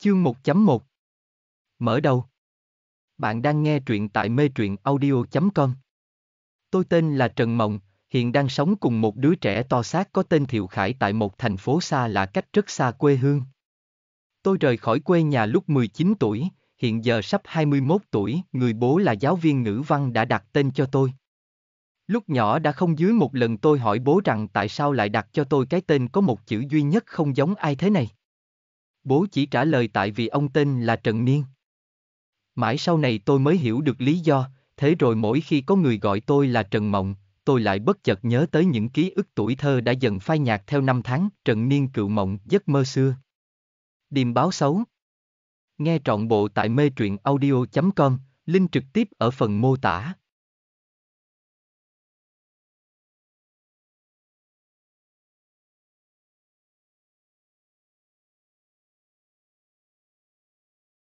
Chương 1.1 Mở đầu Bạn đang nghe truyện tại mê truyện audio.com Tôi tên là Trần Mộng, hiện đang sống cùng một đứa trẻ to xác có tên Thiệu Khải tại một thành phố xa lạ cách rất xa quê hương. Tôi rời khỏi quê nhà lúc 19 tuổi, hiện giờ sắp 21 tuổi, người bố là giáo viên ngữ văn đã đặt tên cho tôi. Lúc nhỏ đã không dưới một lần tôi hỏi bố rằng tại sao lại đặt cho tôi cái tên có một chữ duy nhất không giống ai thế này. Bố chỉ trả lời tại vì ông tên là Trần Niên. Mãi sau này tôi mới hiểu được lý do, thế rồi mỗi khi có người gọi tôi là Trần Mộng, tôi lại bất chợt nhớ tới những ký ức tuổi thơ đã dần phai nhạt theo năm tháng, Trần Niên cựu mộng, giấc mơ xưa. Điềm báo xấu. Nghe trọn bộ tại mê truyện audio.com, link trực tiếp ở phần mô tả.